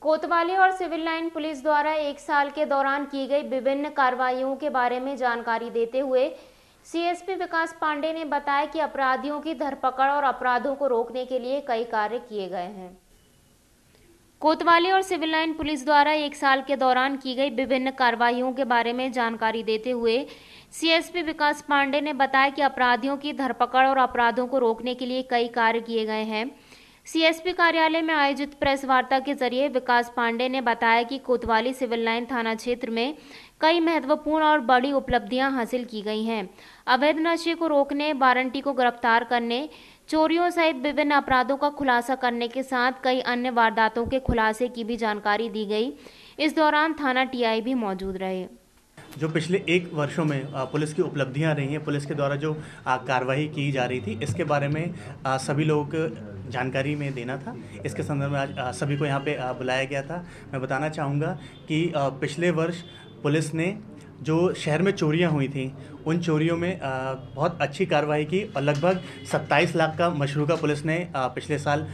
कोतवाली और civil line police द्वारा एक साल के दौरान की गई विभिन्न कार्रवाइयों के बारे में जानकारी देते हुए सीएसपी विकास पांडे ने बताया कि अपराधियों की धरपकड़ और अपराधों को रोकने के लिए कई कार्य किए गए हैं कोतवाली और सिविल लाइन पुलिस द्वारा एक साल के दौरान की गई विभिन्न कार्रवाइयों के बारे में जानकारी देते हुए सीएसपी विकास पांडे ने बताया कि अपराधियों की धरपकड़ और अपराधों को रोकने के लिए कई कार्य किए गए हैं सीएसपी कार्यालय में आयोजित प्रेस वार्ता के जरिए विकास पांडे ने बताया कि कोतवाली सिविल लाइन थाना क्षेत्र में कई महत्वपूर्ण और बड़ी उपलब्धियां हासिल की गई हैं अवैध नशे को रोकने वारंटी को गिरफ्तार करने चोरियों सहित विभिन्न अपराधों का खुलासा करने के साथ कई अन्य वारदातों के खुलासे की भी जानकारी दी गई इस दौरान थाना टीआई भी मौजूद रहे जो पिछले एक वर्षों में पुलिस की उपलब्धियां रही हैं पुलिस के द्वारा जो कार्रवाई की जा रही थी इसके बारे में सभी लोग जानकारी में देना था इसके संदर्भ में आज सभी को यहाँ पे बुलाया गया था मैं बताना चाहूँगा कि पिछले वर्ष पुलिस ने जो शहर में चोरियां हुई थी उन चोरियों में बहुत अच्छी कार्रवाई की और लगभग 27 लाख का मशरूका पुलिस ने पिछले साल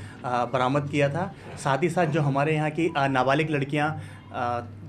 बरामद किया था साथ ही साथ जो हमारे यहाँ की नाबालिग लड़कियाँ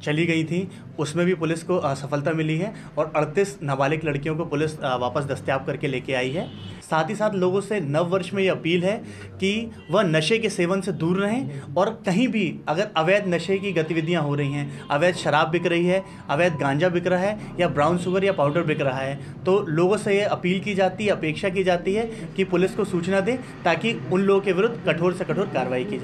चली गई थी उसमें भी पुलिस को सफलता मिली है और 38 नाबालिग लड़कियों को पुलिस वापस दस्तियाब करके लेके आई है साथ ही साथ लोगों से नव वर्ष में ये अपील है कि वह नशे के सेवन से दूर रहें और कहीं भी अगर अवैध नशे की गतिविधियां हो रही हैं अवैध शराब बिक रही है अवैध गांजा बिक रहा है या ब्राउन शुगर या पाउडर बिक रहा है तो लोगों से ये अपील की जाती है अपेक्षा की जाती है कि पुलिस को सूचना दें ताकि उन लोगों के विरुद्ध कठोर से कठोर कार्रवाई की जाए